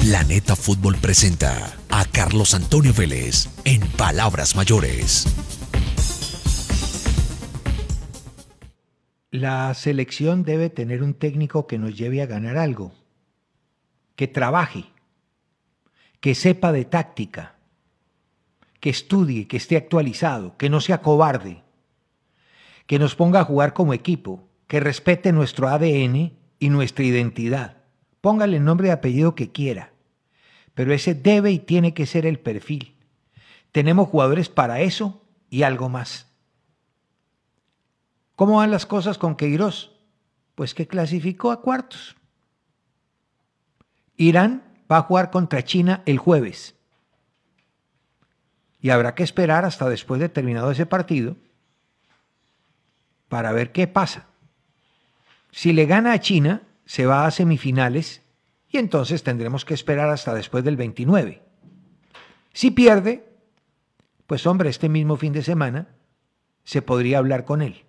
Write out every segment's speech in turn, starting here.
Planeta Fútbol presenta a Carlos Antonio Vélez en Palabras Mayores. La selección debe tener un técnico que nos lleve a ganar algo, que trabaje, que sepa de táctica, que estudie, que esté actualizado, que no sea cobarde, que nos ponga a jugar como equipo, que respete nuestro ADN y nuestra identidad Póngale el nombre de apellido que quiera. Pero ese debe y tiene que ser el perfil. Tenemos jugadores para eso y algo más. ¿Cómo van las cosas con Queiroz? Pues que clasificó a cuartos. Irán va a jugar contra China el jueves. Y habrá que esperar hasta después de terminado ese partido para ver qué pasa. Si le gana a China, se va a semifinales y entonces tendremos que esperar hasta después del 29. Si pierde, pues hombre, este mismo fin de semana se podría hablar con él.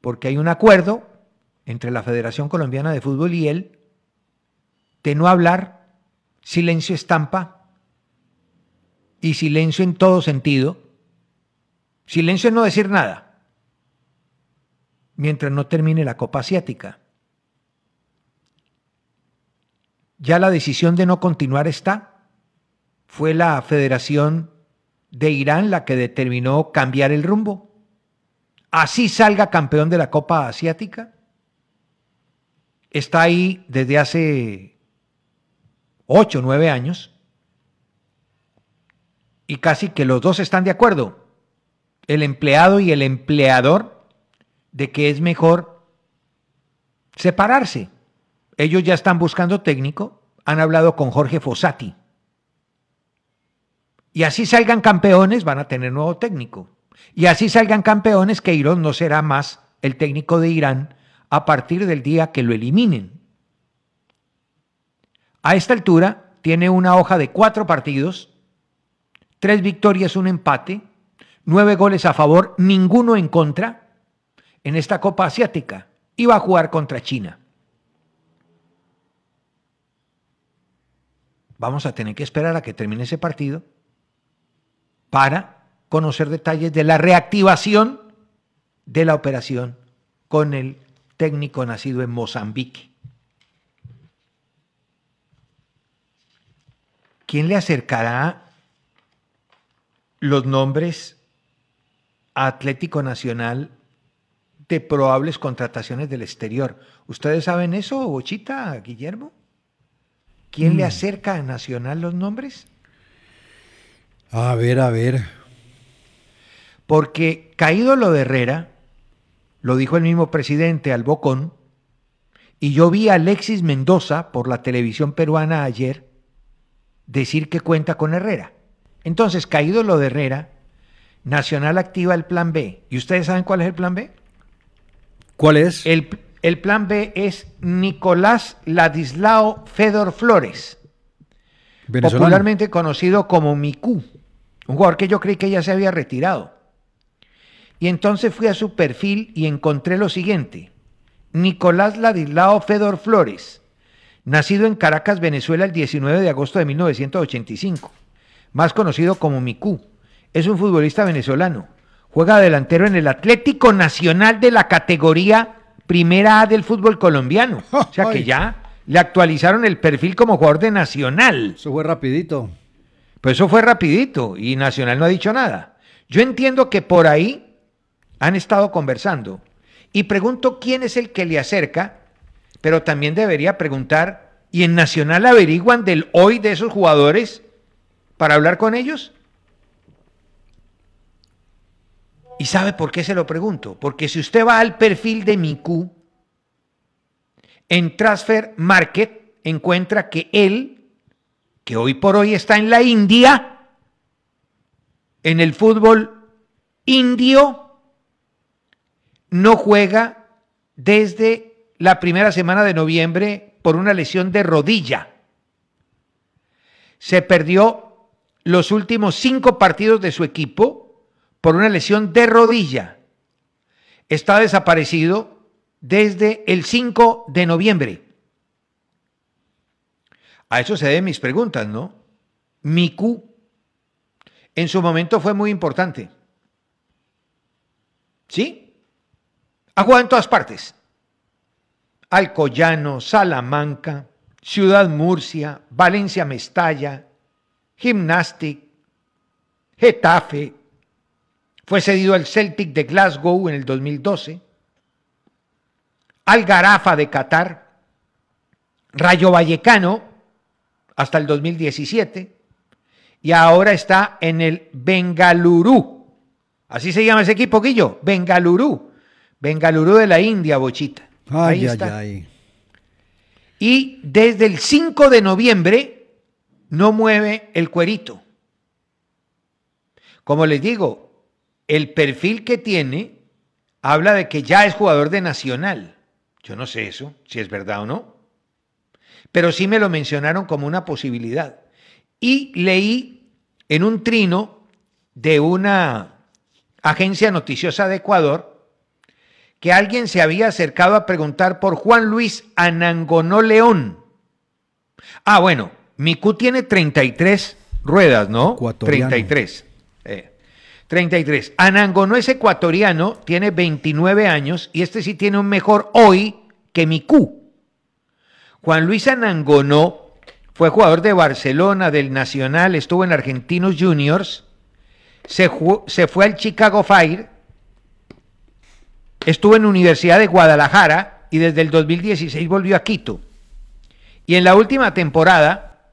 Porque hay un acuerdo entre la Federación Colombiana de Fútbol y él de no hablar, silencio estampa y silencio en todo sentido. Silencio en no decir nada mientras no termine la Copa Asiática. Ya la decisión de no continuar está. Fue la Federación de Irán la que determinó cambiar el rumbo. Así salga campeón de la Copa Asiática. Está ahí desde hace ocho nueve años. Y casi que los dos están de acuerdo. El empleado y el empleador de que es mejor separarse. Ellos ya están buscando técnico, han hablado con Jorge Fossati. Y así salgan campeones, van a tener nuevo técnico. Y así salgan campeones, que Irón no será más el técnico de Irán a partir del día que lo eliminen. A esta altura tiene una hoja de cuatro partidos, tres victorias, un empate, nueve goles a favor, ninguno en contra, en esta Copa Asiática iba a jugar contra China. Vamos a tener que esperar a que termine ese partido para conocer detalles de la reactivación de la operación con el técnico nacido en Mozambique. ¿Quién le acercará los nombres a Atlético Nacional de probables contrataciones del exterior. ¿Ustedes saben eso, Bochita, Guillermo? ¿Quién le mm. acerca a Nacional los nombres? A ver, a ver. Porque caído lo de Herrera, lo dijo el mismo presidente al Bocón, y yo vi a Alexis Mendoza por la televisión peruana ayer decir que cuenta con Herrera. Entonces, caído lo de Herrera, Nacional activa el plan B. ¿Y ustedes saben cuál es el plan B? ¿Cuál es? El, plan B es Nicolás Ladislao Fedor Flores, popularmente conocido como Miku, un jugador que yo creí que ya se había retirado. Y entonces fui a su perfil y encontré lo siguiente. Nicolás Ladislao Fedor Flores, nacido en Caracas, Venezuela, el 19 de agosto de 1985, más conocido como Miku. Es un futbolista venezolano, Juega delantero en el Atlético Nacional de la categoría Primera A del fútbol colombiano. O sea que ya le actualizaron el perfil como jugador de Nacional. Eso fue rapidito. Pues eso fue rapidito y Nacional no ha dicho nada. Yo entiendo que por ahí han estado conversando y pregunto quién es el que le acerca, pero también debería preguntar, ¿y en Nacional averiguan del hoy de esos jugadores para hablar con ellos? ¿Y sabe por qué se lo pregunto? Porque si usted va al perfil de Miku, en Transfer Market encuentra que él, que hoy por hoy está en la India, en el fútbol indio, no juega desde la primera semana de noviembre por una lesión de rodilla. Se perdió los últimos cinco partidos de su equipo por una lesión de rodilla. Está desaparecido desde el 5 de noviembre. A eso se deben mis preguntas, ¿no? Miku en su momento fue muy importante. ¿Sí? Ha jugado en todas partes. Alcoyano, Salamanca, Ciudad Murcia, Valencia Mestalla, Gimnastic, Getafe, fue cedido al Celtic de Glasgow en el 2012, al Garafa de Qatar, Rayo Vallecano hasta el 2017 y ahora está en el Bengaluru. Así se llama ese equipo, Guillo, Bengalurú. Bengalurú de la India, Bochita. Ahí está. Y desde el 5 de noviembre no mueve el cuerito. Como les digo, el perfil que tiene habla de que ya es jugador de Nacional. Yo no sé eso, si es verdad o no. Pero sí me lo mencionaron como una posibilidad. Y leí en un trino de una agencia noticiosa de Ecuador que alguien se había acercado a preguntar por Juan Luis Anangonó León. Ah, bueno, Miku tiene 33 ruedas, ¿no? 33. 33. Anangonó es ecuatoriano, tiene 29 años y este sí tiene un mejor hoy que Miku. Juan Luis Anangonó fue jugador de Barcelona, del Nacional, estuvo en Argentinos Juniors, se, se fue al Chicago Fire, estuvo en Universidad de Guadalajara y desde el 2016 volvió a Quito. Y en la última temporada,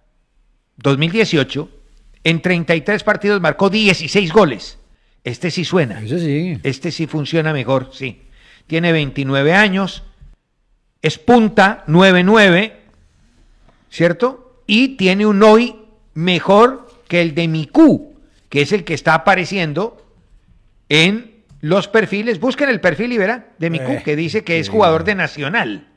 2018, en 33 partidos marcó 16 goles. Este sí suena. Este sí funciona mejor, sí. Tiene 29 años, es punta 9-9, ¿cierto? Y tiene un hoy mejor que el de Miku, que es el que está apareciendo en los perfiles. Busquen el perfil y verá de Miku, eh, que dice que es jugador de Nacional.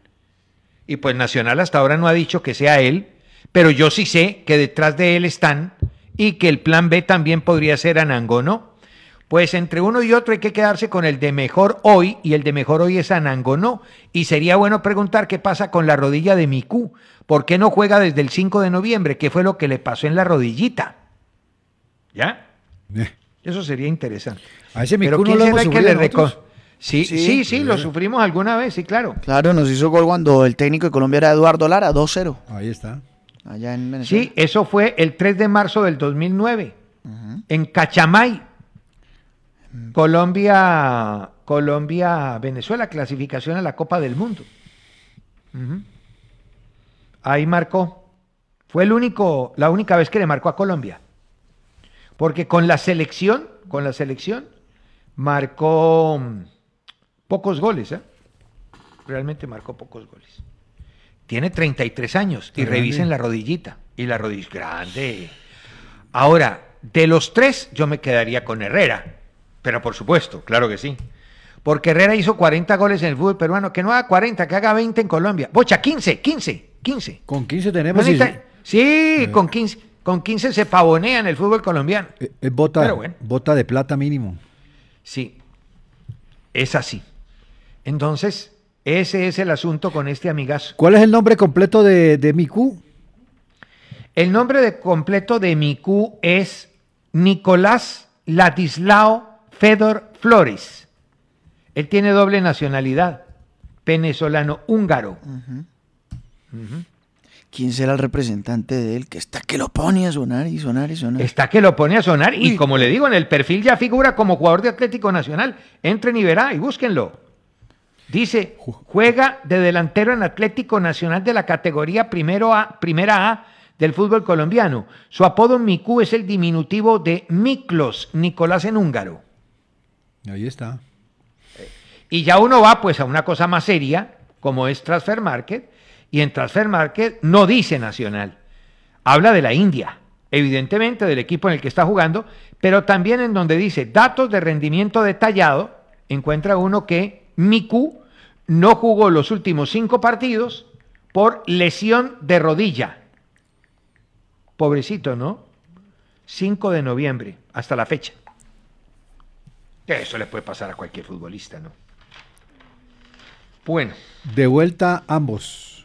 Y pues Nacional hasta ahora no ha dicho que sea él, pero yo sí sé que detrás de él están y que el plan B también podría ser Anangono. Pues entre uno y otro hay que quedarse con el de mejor hoy y el de mejor hoy es Anangonó. Y sería bueno preguntar qué pasa con la rodilla de Miku. ¿Por qué no juega desde el 5 de noviembre? ¿Qué fue lo que le pasó en la rodillita? ¿Ya? Eh. Eso sería interesante. A ese Miku no lo que Sí, sí, sí, lo sufrimos alguna vez, sí, claro. Claro, nos hizo gol cuando el técnico de Colombia era Eduardo Lara, 2-0. Ahí está. Allá en Venezuela. Sí, eso fue el 3 de marzo del 2009, en Cachamay, Mm. Colombia, Colombia, Venezuela, clasificación a la Copa del Mundo. Ahí marcó. Fue el único, la única vez que le marcó a Colombia. Porque con la selección, con la selección, marcó mm, pocos goles, ¿eh? Realmente marcó pocos goles. Tiene 33 años y revisen la rodillita. Y la rodilla grande. Ahora, de los tres, yo me quedaría con Herrera pero por supuesto, claro que sí. Porque Herrera hizo 40 goles en el fútbol peruano. Que no haga 40, que haga 20 en Colombia. Bocha, 15, 15, 15. Con 15 tenemos. Sí, eh. con 15. Con 15 se pavonea en el fútbol colombiano. Es eh, eh, bota, bota de plata mínimo. Sí, es así. Entonces, ese es el asunto con este amigazo. ¿Cuál es el nombre completo de, de Miku? El nombre completo de Miku es Nicolás Ladislao Fedor Flores. Él tiene doble nacionalidad, venezolano-húngaro. ¿Quién será el representante de él? Que está que lo pone a sonar y sonar y sonar. Está que lo pone a sonar y como le digo, en el perfil ya figura como jugador de Atlético Nacional. Entren y verá y búsquenlo. Dice, juega de delantero en Atlético Nacional de la categoría primero a, primera A del fútbol colombiano. Su apodo Miku es el diminutivo de Miklos, Nicolás en húngaro. Ahí está. Y ya uno va pues a una cosa más seria, como es Transfer Market, y en Transfer Market no dice nacional, habla de la India, evidentemente del equipo en el que está jugando, pero también en donde dice datos de rendimiento detallado, encuentra uno que Miku no jugó los últimos cinco partidos por lesión de rodilla. Pobrecito, ¿no? 5 de noviembre, hasta la fecha. Eso le puede pasar a cualquier futbolista, ¿no? Bueno. De vuelta ambos.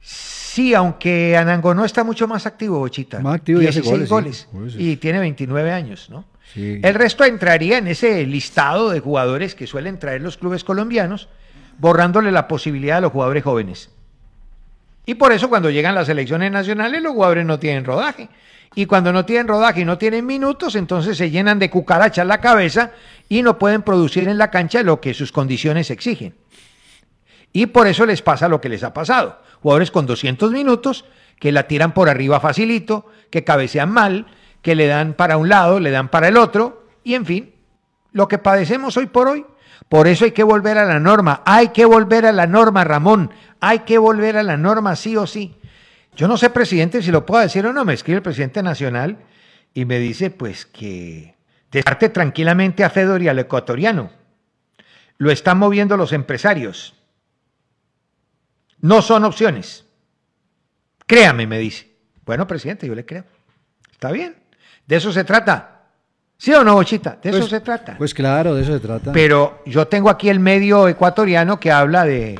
Sí, aunque Anangonó está mucho más activo, Bochita. Más activo goles. Y tiene 29 años, ¿no? El resto entraría en ese listado de jugadores que suelen traer los clubes colombianos, borrándole la posibilidad a los jugadores jóvenes. Y por eso cuando llegan las elecciones nacionales los jugadores no tienen rodaje. Y cuando no tienen rodaje y no tienen minutos, entonces se llenan de cucarachas la cabeza y no pueden producir en la cancha lo que sus condiciones exigen. Y por eso les pasa lo que les ha pasado. Jugadores con 200 minutos que la tiran por arriba facilito, que cabecean mal, que le dan para un lado, le dan para el otro, y en fin, lo que padecemos hoy por hoy por eso hay que volver a la norma, hay que volver a la norma, Ramón, hay que volver a la norma sí o sí. Yo no sé, presidente, si lo puedo decir o no, me escribe el presidente nacional y me dice pues que parte tranquilamente a Fedor y al ecuatoriano. Lo están moviendo los empresarios. No son opciones. Créame, me dice. Bueno, presidente, yo le creo. Está bien. De eso se trata. ¿Sí o no, Bochita? De eso pues, se trata. Pues claro, de eso se trata. Pero yo tengo aquí el medio ecuatoriano que habla de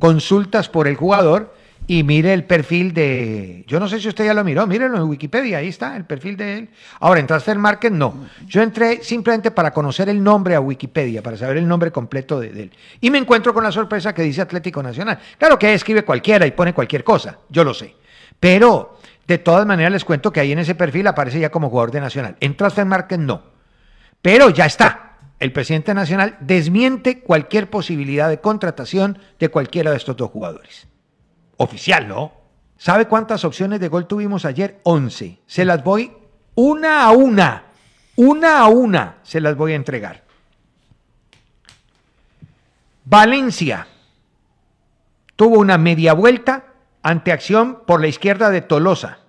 consultas por el jugador y mire el perfil de. Yo no sé si usted ya lo miró, mírenlo en Wikipedia, ahí está el perfil de él. Ahora, en Transfer Market no. Yo entré simplemente para conocer el nombre a Wikipedia, para saber el nombre completo de, de él. Y me encuentro con la sorpresa que dice Atlético Nacional. Claro que escribe cualquiera y pone cualquier cosa, yo lo sé. Pero de todas maneras, les cuento que ahí en ese perfil aparece ya como jugador de Nacional. En Transfer Market no. Pero ya está. El presidente Nacional desmiente cualquier posibilidad de contratación de cualquiera de estos dos jugadores. Oficial, ¿no? ¿Sabe cuántas opciones de gol tuvimos ayer? 11. Se las voy una a una. Una a una se las voy a entregar. Valencia tuvo una media vuelta ante acción por la izquierda de Tolosa.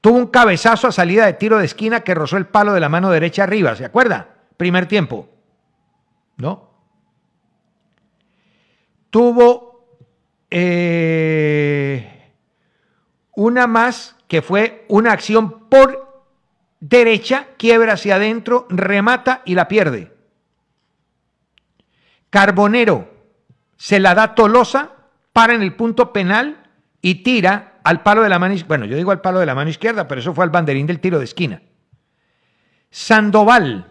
Tuvo un cabezazo a salida de tiro de esquina que rozó el palo de la mano derecha arriba, ¿se acuerda? Primer tiempo. ¿No? Tuvo eh, una más que fue una acción por derecha, quiebra hacia adentro, remata y la pierde. Carbonero se la da Tolosa para en el punto penal y tira al palo de la mano izquierda. Bueno, yo digo al palo de la mano izquierda, pero eso fue al banderín del tiro de esquina. Sandoval,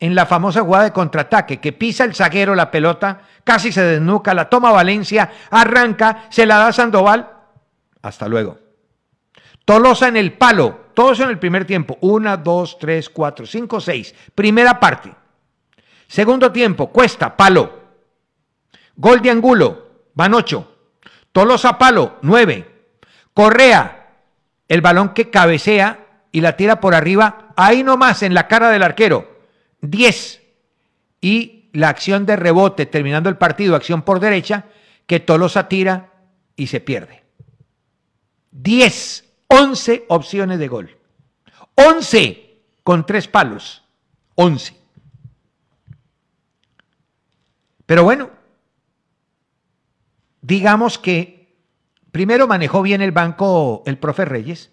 en la famosa jugada de contraataque, que pisa el zaguero la pelota, casi se desnuca, la toma Valencia, arranca, se la da Sandoval. Hasta luego. Tolosa en el palo, todos en el primer tiempo. Una, dos, tres, cuatro, cinco, seis. Primera parte. Segundo tiempo, Cuesta, palo. Gol de Angulo, van ocho. Tolosa Palo, nueve. Correa, el balón que cabecea y la tira por arriba, ahí nomás en la cara del arquero, diez. Y la acción de rebote, terminando el partido, acción por derecha, que Tolosa tira y se pierde. Diez, once opciones de gol. Once con tres palos. Once. Pero bueno, digamos que primero manejó bien el banco el profe Reyes.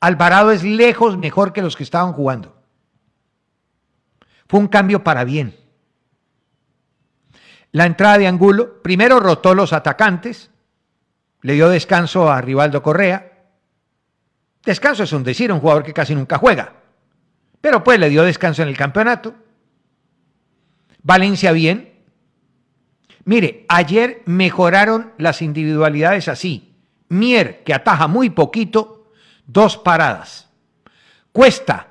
Alvarado es lejos mejor que los que estaban jugando. Fue un cambio para bien. La entrada de Angulo, primero rotó los atacantes, le dio descanso a Rivaldo Correa. Descanso es un decir, un jugador que casi nunca juega. Pero pues le dio descanso en el campeonato. Valencia bien, Mire, ayer mejoraron las individualidades así. Mier, que ataja muy poquito, dos paradas. Cuesta.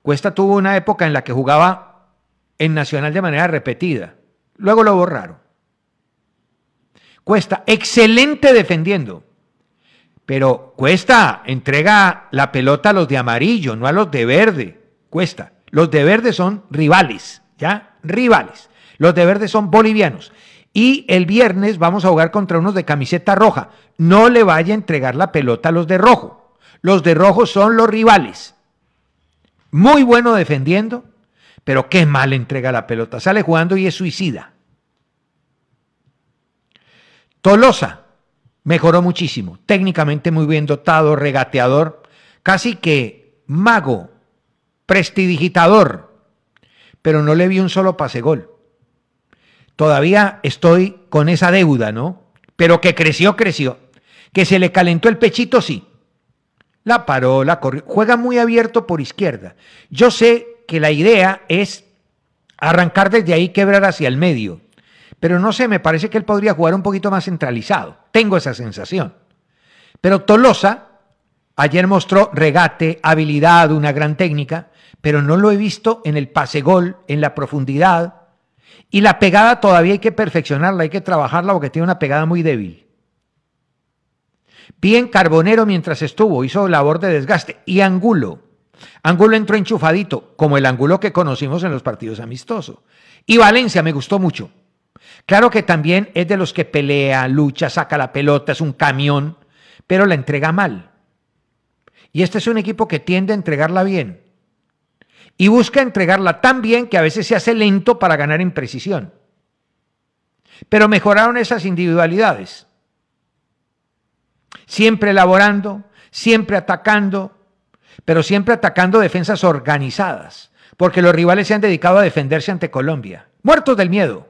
Cuesta tuvo una época en la que jugaba en Nacional de manera repetida. Luego lo borraron. Cuesta, excelente defendiendo. Pero Cuesta entrega la pelota a los de amarillo, no a los de verde. Cuesta. Los de verde son rivales, ¿ya? Rivales. Los de verde son bolivianos. Y el viernes vamos a jugar contra unos de camiseta roja. No le vaya a entregar la pelota a los de rojo. Los de rojo son los rivales. Muy bueno defendiendo, pero qué mal entrega la pelota. Sale jugando y es suicida. Tolosa mejoró muchísimo. Técnicamente muy bien dotado, regateador, casi que mago, prestidigitador, pero no le vi un solo pase gol todavía estoy con esa deuda, ¿no? Pero que creció, creció. Que se le calentó el pechito, sí. La paró, la corrió. Juega muy abierto por izquierda. Yo sé que la idea es arrancar desde ahí, quebrar hacia el medio. Pero no sé, me parece que él podría jugar un poquito más centralizado. Tengo esa sensación. Pero Tolosa ayer mostró regate, habilidad, una gran técnica, pero no lo he visto en el pase gol, en la profundidad, y la pegada todavía hay que perfeccionarla, hay que trabajarla porque tiene una pegada muy débil. Bien Carbonero mientras estuvo, hizo labor de desgaste. Y Angulo. Angulo entró enchufadito, como el Angulo que conocimos en los partidos amistosos. Y Valencia me gustó mucho. Claro que también es de los que pelea, lucha, saca la pelota, es un camión, pero la entrega mal. Y este es un equipo que tiende a entregarla bien y busca entregarla tan bien que a veces se hace lento para ganar en precisión. Pero mejoraron esas individualidades. Siempre elaborando, siempre atacando, pero siempre atacando defensas organizadas, porque los rivales se han dedicado a defenderse ante Colombia. Muertos del miedo.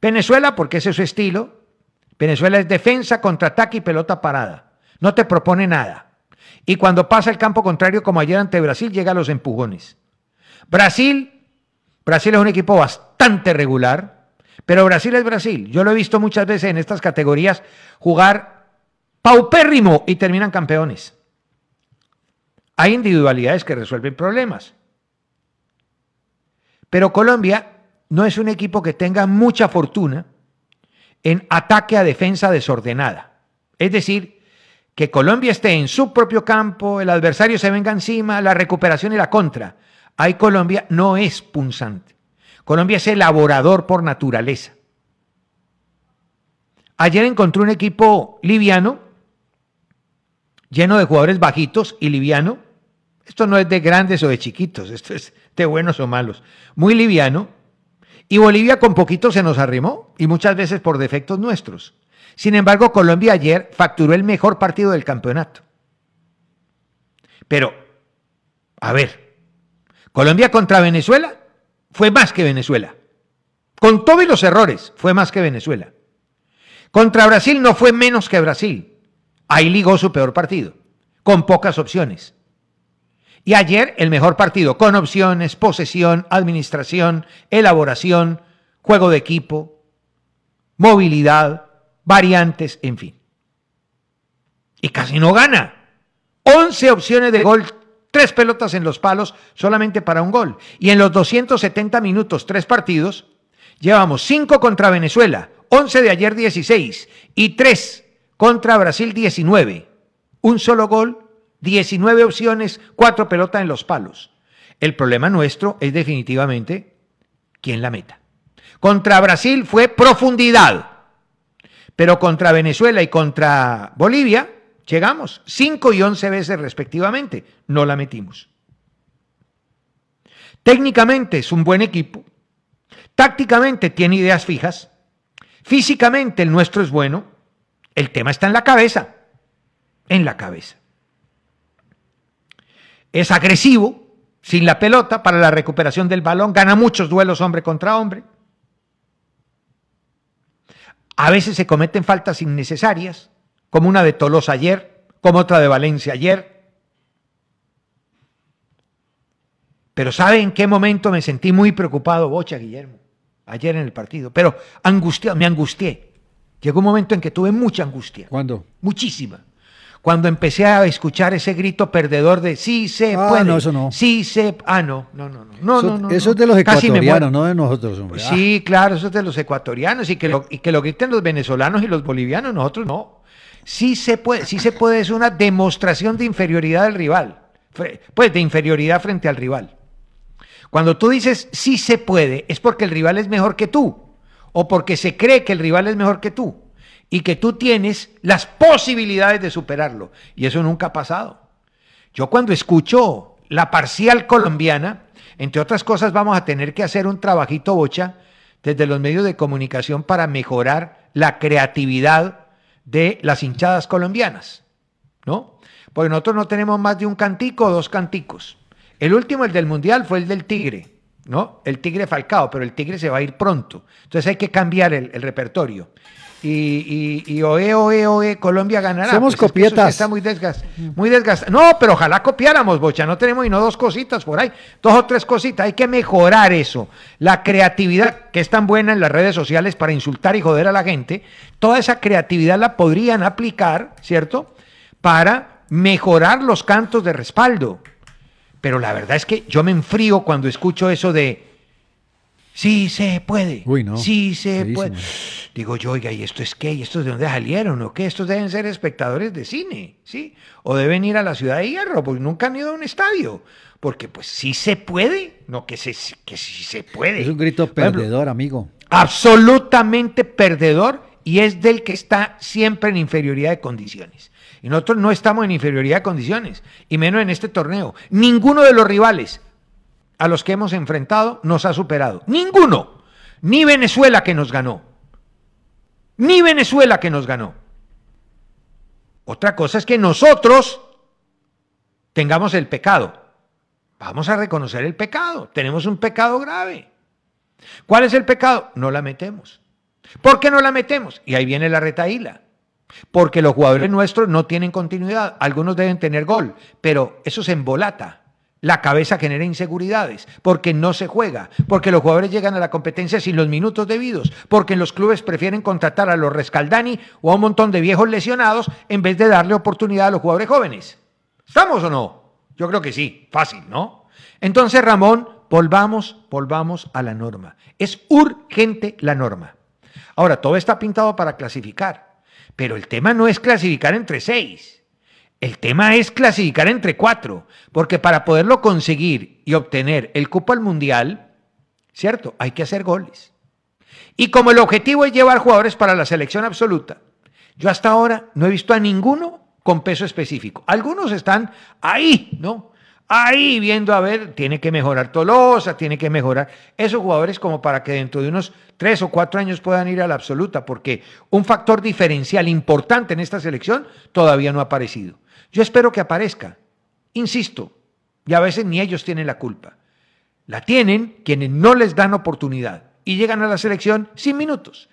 Venezuela, porque ese es su estilo. Venezuela es defensa, contraataque y pelota parada. No te propone nada. Y cuando pasa el campo contrario, como ayer ante Brasil, llega a los empujones. Brasil, Brasil es un equipo bastante regular, pero Brasil es Brasil. Yo lo he visto muchas veces en estas categorías jugar paupérrimo y terminan campeones. Hay individualidades que resuelven problemas. Pero Colombia no es un equipo que tenga mucha fortuna en ataque a defensa desordenada. Es decir, que Colombia esté en su propio campo, el adversario se venga encima, la recuperación y la contra. Ahí Colombia no es punzante. Colombia es elaborador por naturaleza. Ayer encontró un equipo liviano, lleno de jugadores bajitos y liviano. Esto no es de grandes o de chiquitos, esto es de buenos o malos. Muy liviano. Y Bolivia con poquito se nos arrimó y muchas veces por defectos nuestros. Sin embargo, Colombia ayer facturó el mejor partido del campeonato. Pero, a ver, Colombia contra Venezuela fue más que Venezuela. Con todos los errores fue más que Venezuela. Contra Brasil no fue menos que Brasil. Ahí ligó su peor partido, con pocas opciones. Y ayer el mejor partido, con opciones, posesión, administración, elaboración, juego de equipo, movilidad, variantes, en fin. Y casi no gana. 11 opciones de gol, tres pelotas en los palos solamente para un gol. Y en los 270 minutos, tres partidos, llevamos cinco contra Venezuela, 11 de ayer 16 y tres contra Brasil 19. Un solo gol, 19 opciones, cuatro pelotas en los palos. El problema nuestro es definitivamente quién la meta. Contra Brasil fue profundidad, pero contra Venezuela y contra Bolivia Llegamos 5 y 11 veces respectivamente, no la metimos. Técnicamente es un buen equipo, tácticamente tiene ideas fijas, físicamente el nuestro es bueno, el tema está en la cabeza, en la cabeza. Es agresivo, sin la pelota, para la recuperación del balón, gana muchos duelos hombre contra hombre. A veces se cometen faltas innecesarias, como una de Tolosa ayer, como otra de Valencia ayer. Pero ¿sabe en qué momento me sentí muy preocupado, Bocha Guillermo? Ayer en el partido, pero angustiado, me angustié. Llegó un momento en que tuve mucha angustia. ¿Cuándo? Muchísima. Cuando empecé a escuchar ese grito perdedor de sí se ah, No, eso no. Sí se. Ah, no, no, no. No, eso, no, no, Eso es de los ecuatorianos, no de nosotros, hombre. Sí, claro, eso es de los ecuatorianos y que, y que lo griten los venezolanos y los bolivianos, nosotros no sí se puede, sí se puede, es una demostración de inferioridad del rival, pues de inferioridad frente al rival. Cuando tú dices sí se puede, es porque el rival es mejor que tú, o porque se cree que el rival es mejor que tú, y que tú tienes las posibilidades de superarlo. Y eso nunca ha pasado. Yo cuando escucho la parcial colombiana, entre otras cosas vamos a tener que hacer un trabajito bocha desde los medios de comunicación para mejorar la creatividad de las hinchadas colombianas, ¿no? Porque nosotros no tenemos más de un cantico o dos canticos. El último, el del Mundial, fue el del Tigre, ¿no? El Tigre Falcao, pero el Tigre se va a ir pronto. Entonces hay que cambiar el repertorio y, y, y oe, oe, oe, Colombia ganará. Somos pues copietas. está muy desgastado. Muy No, pero ojalá copiáramos, Bocha. No tenemos y no dos cositas por ahí. Dos o tres cositas. Hay que mejorar eso. La creatividad que es tan buena en las redes sociales para insultar y joder a la gente. Toda esa creatividad la podrían aplicar, ¿cierto? Para mejorar los cantos de respaldo. Pero la verdad es que yo me enfrío cuando escucho eso de Sí se puede. Uy, no. Sí se puede. Digo yo, oiga, ¿y esto es qué? ¿Y estos de dónde salieron o qué? Estos deben ser espectadores de cine, ¿sí? O deben ir a la ciudad de Hierro, porque nunca han ido a un estadio. Porque pues sí se puede, no que, se, que sí se puede. Es un grito perdedor, amigo. Absolutamente perdedor y es del que está siempre en inferioridad de condiciones. Y nosotros no estamos en inferioridad de condiciones, y menos en este torneo. Ninguno de los rivales a los que hemos enfrentado nos ha superado. Ninguno. Ni Venezuela que nos ganó. Ni Venezuela que nos ganó. Otra cosa es que nosotros tengamos el pecado. Vamos a reconocer el pecado. Tenemos un pecado grave. ¿Cuál es el pecado? No la metemos. ¿Por qué no la metemos? Y ahí viene la retaíla. Porque los jugadores nuestros no tienen continuidad. Algunos deben tener gol, pero eso se embolata la cabeza genera inseguridades, porque no se juega, porque los jugadores llegan a la competencia sin los minutos debidos, porque los clubes prefieren contratar a los rescaldani o a un montón de viejos lesionados en vez de darle oportunidad a los jugadores jóvenes. ¿Estamos o no? Yo creo que sí, fácil, ¿no? Entonces, Ramón, volvamos, volvamos a la norma. Es urgente la norma. Ahora, todo está pintado para clasificar, pero el tema no es clasificar entre seis. El tema es clasificar entre cuatro, porque para poderlo conseguir y obtener el cupo al mundial, ¿cierto? Hay que hacer goles. Y como el objetivo es llevar jugadores para la selección absoluta, yo hasta ahora no he visto a ninguno con peso específico. Algunos están ahí, ¿no? Ahí viendo, a ver, tiene que mejorar Tolosa, tiene que mejorar esos jugadores como para que dentro de unos tres o cuatro años puedan ir a la absoluta, porque un factor diferencial importante en esta selección todavía no ha aparecido. Yo espero que aparezca. Insisto, y a veces ni ellos tienen la culpa. La tienen quienes no les dan oportunidad y llegan a la selección sin minutos.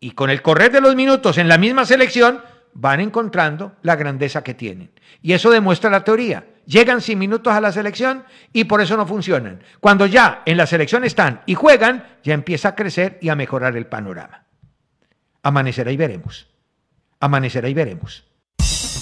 Y con el correr de los minutos en la misma selección van encontrando la grandeza que tienen. Y eso demuestra la teoría. Llegan sin minutos a la selección y por eso no funcionan. Cuando ya en la selección están y juegan, ya empieza a crecer y a mejorar el panorama. Amanecerá y veremos. Amanecerá y veremos.